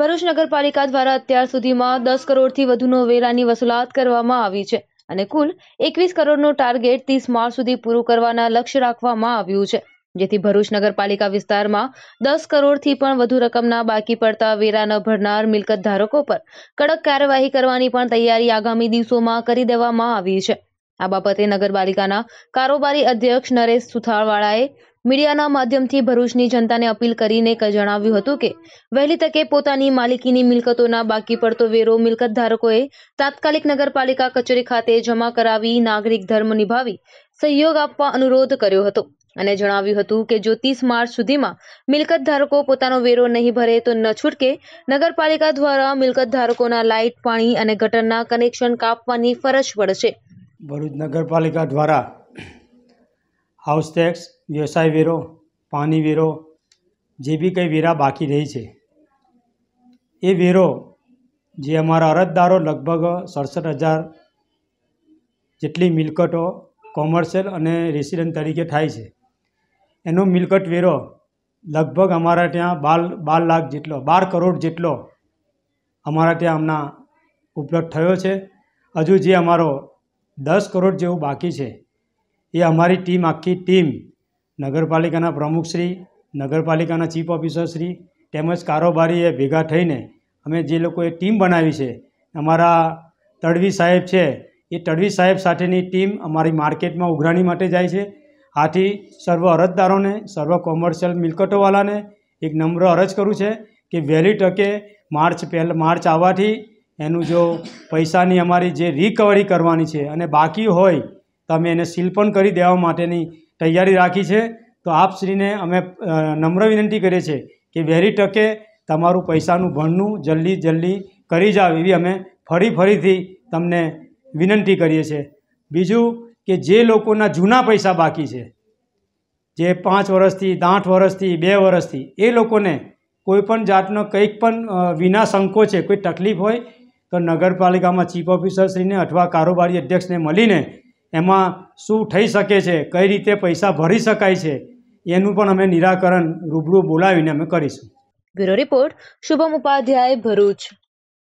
ભરૂચ નગરપાલિકા દ્વારા અત્યાર સુધીમાં દસ કરોડથી વધુનો વેરાની વસૂલાત કરવામાં આવી છે અને કુલ એકવીસ કરોડનું ટાર્ગેટ ત્રીસ માર્ચ સુધી પૂરું કરવાના લક્ષ્ય રાખવામાં આવ્યું છે જેથી ભરૂચ નગરપાલિકા વિસ્તારમાં દસ કરોડથી પણ વધુ રકમના બાકી પડતા વેરા ન ભરનાર મિલકત ધારકો પર કડક કાર્યવાહી કરવાની પણ તૈયારી આગામી દિવસોમાં કરી દેવામાં આવી છે આ બાબતે નગરપાલિકાના કારોબારી અધ્યક્ષ નરેશ સુથાળવાળાએ મીડિયાના માધ્યમથી ભરૂચની જનતાને અપીલ કરીને જણાવ્યું હતું કે વહેલી તકે પોતાની માલિકીની મિલકતોના બાકી પડતો વેરો મિલકત ધારકોએ તાત્કાલિક નગરપાલિકા કચેરી ખાતે જમા કરાવી નાગરિક ધર્મ નિભાવી સહયોગ આપવા અનુરોધ કર્યો હતો અને જણાવ્યું હતું કે જો ત્રીસ માર્ચ સુધીમાં મિલકત ધારકો પોતાનો વેરો નહીં ભરે તો ન છૂટકે નગરપાલિકા દ્વારા મિલકત ધારકોના લાઇટ પાણી અને ગટરના કનેક્શન કાપવાની ફરજ પડશે ભરૂચ નગરપાલિકા દ્વારા હાઉસ ટેક્સ વ્યવસાય વેરો પાણી વેરો જે બી કંઈ વેરા બાકી રહી છે એ વેરો જે અમારા અરજદારો લગભગ સડસઠ હજાર જેટલી મિલકતો કોમર્શિયલ અને રેસિડન્ટ તરીકે થાય છે એનો મિલકત વેરો લગભગ અમારા ત્યાં બાર બાર લાખ જેટલો બાર કરોડ જેટલો અમારા ત્યાં હમણાં ઉપલબ્ધ થયો છે હજુ જે અમારો દસ કરોડ જેવું બાકી છે એ અમારી ટીમ આખી ટીમ નગરપાલિકાના પ્રમુખશ્રી નગરપાલિકાના ચીફ ઓફિસરશ્રી તેમજ કારોબારીએ ભેગા થઈને અમે જે લોકોએ ટીમ બનાવી છે અમારા તડવી સાહેબ છે એ તડવી સાહેબ સાથેની ટીમ અમારી માર્કેટમાં ઉઘરાણી માટે જાય છે આથી સર્વ અરજદારોને સર્વ કોમર્શિયલ મિલકતોવાળાને એક નમ્ર અરજ કરું છે કે વહેલી ટકે માર્ચ પહેલ માર્ચ આવવાથી એનું જો પૈસાની અમારી જે રિકવરી કરવાની છે અને બાકી હોય તમે એને સીલ પણ કરી દેવા માટેની તૈયારી રાખી છે તો આપશ્રીને અમે નમ્ર વિનંતી કરીએ છીએ કે વહેલી તકે તમારું પૈસાનું ભણનું જલ્દી જલ્દી કરી જાવ એવી અમે ફરી ફરીથી તમને વિનંતી કરીએ છીએ બીજું કે જે લોકોના જૂના પૈસા બાકી છે જે પાંચ વર્ષથી આઠ વર્ષથી બે વર્ષથી એ લોકોને કોઈપણ જાતનો કંઈક પણ વિના સંકોચે કોઈ તકલીફ હોય તો નગરપાલિકામાં ચીફ ઓફિસરશ્રીને અથવા કારોબારી અધ્યક્ષને મળીને એમાં શું થઈ શકે છે કઈ રીતે પૈસા ભરી શકાય છે એનું પણ અમે નિરાકરણ રૂબરૂ બોલાવીને અમે કરીશું બ્યુરો રિપોર્ટ શુભમ ઉપાધ્યાય ભરૂચ